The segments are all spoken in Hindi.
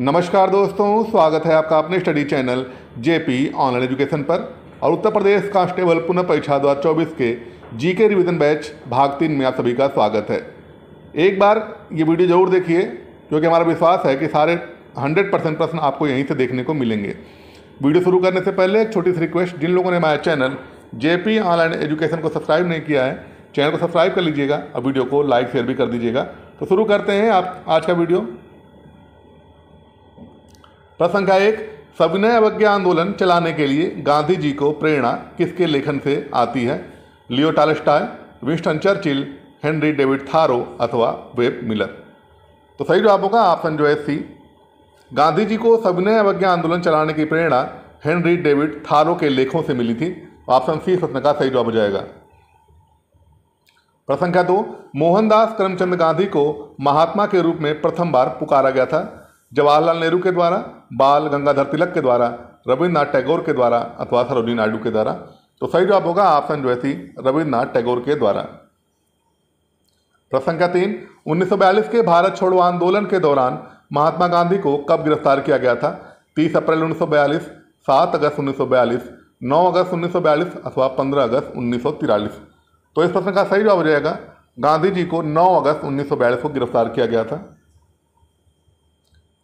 नमस्कार दोस्तों स्वागत है आपका अपने study channel JP online education पर और उत्तर प्रदेश कांस्टेबल पुनः परीक्षा दो चौबीस के जीके रिवीजन बैच भाग तीन में आप सभी का स्वागत है एक बार ये वीडियो जरूर देखिए क्योंकि हमारा विश्वास है कि सारे हंड्रेड परसेंट प्रश्न आपको यहीं से देखने को मिलेंगे वीडियो शुरू करने से पहले एक छोटी सी रिक्वेस्ट जिन लोगों ने हमारा चैनल जे ऑनलाइन एजुकेशन को सब्सक्राइब नहीं किया है चैनल को सब्सक्राइब कर लीजिएगा और वीडियो को लाइक शेयर भी कर दीजिएगा तो शुरू करते हैं आप आज का वीडियो प्रसंग का एक सविनय अवज्ञा आंदोलन चलाने के लिए गांधी जी को प्रेरणा किसके लेखन से आती है Leo Tolstoy Winston Churchill Henry David Thoreau अथवा वेब मिलर तो सही जवाब होगा ऑप्शन जो है सी गांधी जी को सविनय अवज्ञा आंदोलन चलाने की प्रेरणा हेनरी डेविड थारो के लेखों से मिली थी ऑप्शन सी प्रश्न का सही जवाब हो जाएगा प्रश्न दो मोहनदास करमचंद गांधी को महात्मा के रूप में प्रथम बार पुकारा गया था जवाहरलाल नेहरू के द्वारा बाल गंगाधर तिलक के द्वारा रविन्द्रनाथ टैगोर के द्वारा अथवा सरोजी नायडू के द्वारा तो सही जवाब होगा ऑप्शन जो है थी रविन्द्रनाथ टैगोर के द्वारा प्रश्न संख्या तीन उन्नीस के भारत छोड़ो आंदोलन के दौरान महात्मा गांधी को कब गिरफ्तार किया गया था 30 अप्रैल 1942, 7 अगस्त 1942, 9 अगस्त 1942 अथवा 15 अगस्त 1943 तो इस प्रश्न का सही जवाब हो जाएगा गांधी जी को 9 अगस्त 1942 को गिरफ्तार किया गया था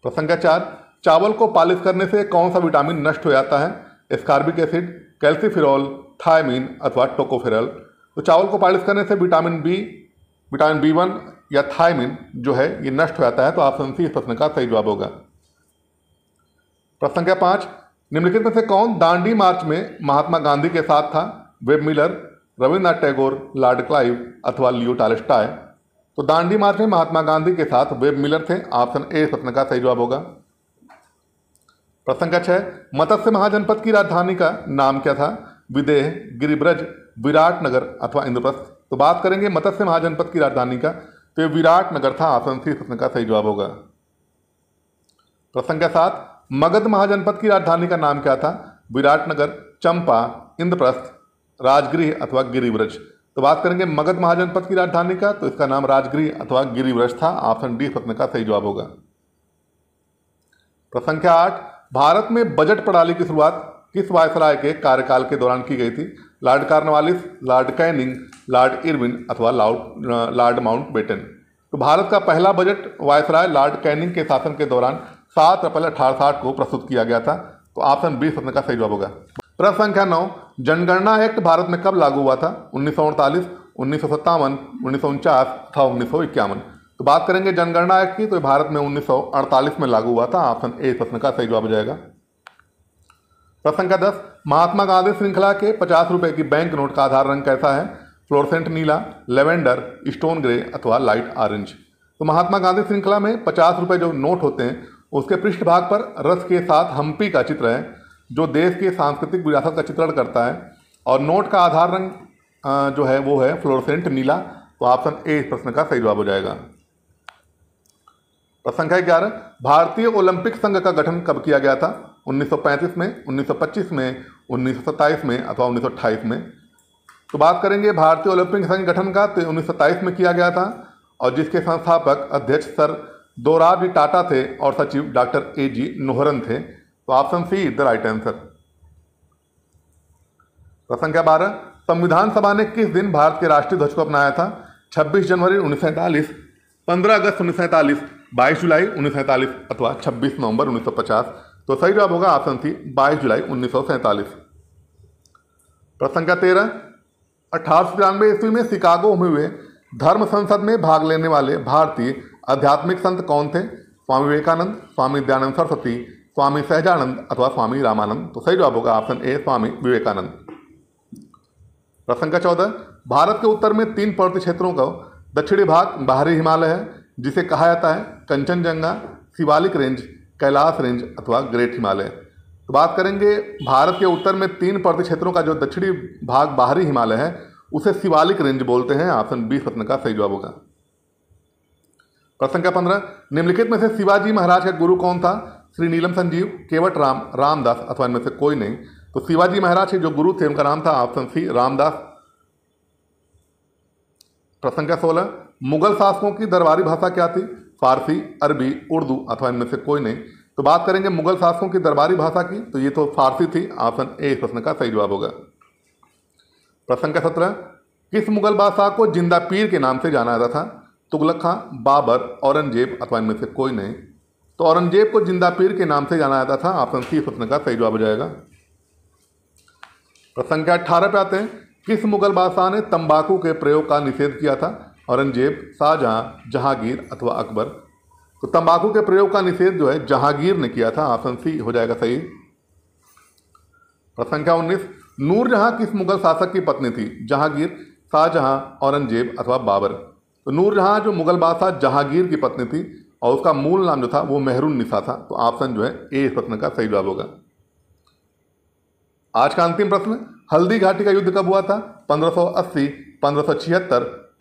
तो चार चावल को पालिश करने से कौन सा विटामिन नष्ट हो जाता है स्कार्बिक एसिड कैल्सीफिरॉल थायमिन अथवा टोकोफेरल तो चावल को पालिश करने से vitamin B vitamin B one या थायमिन जो है ये नष्ट हो जाता है तो ऑप्शन सी इस प्रश्न का सही जवाब होगा प्रश्न संख्या पाँच निम्नलिखित में से कौन दांडी मार्च में महात्मा गांधी के साथ था Webb Miller Rabindranath Tagore Lord Clive अथवा लियो टालिस्टाय तो दांडी मार्च में महात्मा गांधी के साथ वेब मिलर थे ऑप्शन ए प्रश्न का सही जवाब होगा प्रश्न का छह मत्स्य महाजनपद की राजधानी का नाम क्या था विदेह गिरिब्रज विराट नगर अथवा इंद्रप्रस्थ तो बात करेंगे मत्स्य महाजनपद की राजधानी का तो ये विराट नगर था ऑप्शन सी प्रश्न का सही जवाब होगा प्रश्न का साथ मगध महाजनपद की राजधानी का नाम क्या था विराटनगर चंपा इंद्रप्रस्थ राजगृह अथवा गिरिव्रज तो बात करेंगे मगध महाजनपद की राजधानी का तो इसका नाम राजगिरी अथवा गिरिव्रज था ऑप्शन डी प्रश्न का सही जवाब होगा प्रश्न संख्या आठ भारत में बजट प्रणाली की शुरुआत किस वायसराय के कार्यकाल के दौरान की गई थी Lord Cornwallis Lord Canning Lord Irwin अथवा लॉर्ड लॉर्ड माउंट बेटन तो भारत का पहला बजट वायसराय लॉर्ड कैनिंग के शासन के दौरान सात अप्रैल अठारह को प्रस्तुत किया गया था तो ऑप्शन बी प्रश्न का सही जवाब होगा प्रश्न संख्या नौ जनगणना एक्ट भारत में कब लागू हुआ था उन्नीस सौ अड़तालीस उन्नीस सौ सत्तावन उन्नीस सौ उनचास तथा उन्नीस सौ इक्यावन तो बात करेंगे जनगणना एक्ट की तो भारत में उन्नीस सौ अड़तालीस में लागू हुआ था ऑप्शन ए प्रश्न का सही जवाब हो जाएगा प्रश्न संख्या दस महात्मा गांधी श्रृंखला के पचास रुपए की बैंक नोट का आधार रंग कैसा है फ्लोरसेंट नीला लेवेंडर स्टोन ग्रे अथवा लाइट ऑरेंज तो महात्मा गांधी श्रृंखला में पचास रुपए जो नोट होते हैं उसके पृष्ठभाग पर रस के साथ हम्पी का चित्र है जो देश की सांस्कृतिक विरासत का चित्रण करता है और नोट का आधार रंग जो है वो है फ्लोरसेंट नीला तो ऑप्शन ए इस प्रश्न का सही जवाब हो जाएगा प्रश्न संख्या ग्यारह भारतीय ओलंपिक संघ का गठन कब किया गया था 1935 में 1925 में 1927 में अथवा 1928 में तो बात करेंगे भारतीय ओलंपिक संघ गठन का तो उन्नीस में किया गया था और जिसके संस्थापक अध्यक्ष सर दोराबी टाटा थे और सचिव डॉक्टर ए जी नोहरन थे तो option C is the right answer प्रश्न क्या बारह संविधान सभा ने किस दिन भारत के राष्ट्रीय ध्वज को अपनाया था 26 जनवरी उन्नीस सौ सैंतालीस पंद्रह अगस्त उन्नीस सौ सैंतालीस बाईस जुलाई उन्नीस सौ सैंतालीस अथवा 26 नवंबर 1950 तो सही जवाब होगा ऑप्शन सी 22 जुलाई उन्नीस सौ सैंतालीस प्रश्न का तेरह अठारह सौ तिरानवे ईस्वी में शिकागो में हुए धर्म संसद में भाग लेने वाले भारतीय आध्यात्मिक संत कौन थे स्वामी विवेकानंद स्वामी दयानंद सरस्वती स्वामी सहजानंद अथवा स्वामी रामानंद तो सही जवाब होगा ऑप्शन ए स्वामी विवेकानंद प्रश्न का चौदह भारत के उत्तर में तीन पर्वतीय क्षेत्रों का दक्षिणी भाग बाहरी हिमालय है जिसे कहा जाता है कंचनजंगा शिवालिक रेंज कैलाश रेंज अथवा ग्रेट हिमालय तो बात करेंगे भारत के उत्तर में तीन पर्वत क्षेत्रों का जो दक्षिणी भाग बाहरी हिमालय है उसे शिवालिक रेंज बोलते हैं ऑप्शन बी प्रश्न का सही जवाब होगा प्रश्न का पंद्रह निम्नलिखित में से शिवाजी महाराज का गुरु कौन था श्री नीलम संजीव केवट राम रामदास अथवा इनमें से कोई नहीं तो शिवाजी महाराज के जो गुरु थे उनका नाम था ऑप्शन सी रामदास प्रश्न क्या सोलह मुगल शासकों की दरबारी भाषा क्या थी फारसी अरबी उर्दू अथवा इनमें से कोई नहीं तो बात करेंगे मुगल शासकों की दरबारी भाषा की तो ये तो फारसी थी ऑप्शन ए इस प्रश्न का सही जवाब होगा प्रश्न का सत्रह किस मुगल बादशाह को जिंदा पीर के नाम से जाना जाता था तुगलक खां बाबर औरंगजेब अथवा इनमें से कोई नहीं तो औरंगजेब को जिंदा पीर के नाम से जाना जाता था ऑप्शन सी प्रश्न का सही जवाब हो जाएगा प्रश्न संख्या अट्ठारह पे आते हैं किस मुगल बादशाह ने तंबाकू के प्रयोग का निषेध किया था औरंगजेब शाहजहां जहांगीर अथवा अकबर तो तंबाकू के प्रयोग का निषेध जो है जहांगीर ने किया था ऑप्शन सी हो जाएगा सही प्रश्न संख्या उन्नीस जहां किस मुगल शासक की पत्नी थी जहांगीर शाहजहां औरंगजेब अथवा बाबर तो जहां जो मुगल बादशाह जहांगीर की पत्नी थी और उसका मूल नाम जो था वो मेहरून निशा था तो ऑप्शन जो है ए इस प्रश्न का सही जवाब होगा आज का अंतिम प्रश्न हल्दी घाटी का युद्ध कब हुआ था 1580, 1576,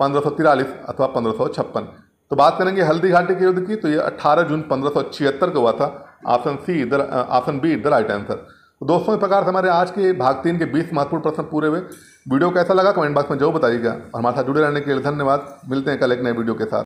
1543 अथवा 1556 तो बात करेंगे हल्दी घाटी के युद्ध की तो ये 18 जून 1576 को हुआ था ऑप्शन सी इधर ऑप्शन बी इधर राइट आंसर तो दोस्तों इस प्रकार से हमारे आज के भाग तीन के बीस महत्वपूर्ण प्रश्न पूरे हुए वीडियो कैसा लगा कमेंट बॉक्स में जो बताइएगा हमारे साथ जुड़े रहने के लिए धन्यवाद मिलते हैं कल एक नए वीडियो के साथ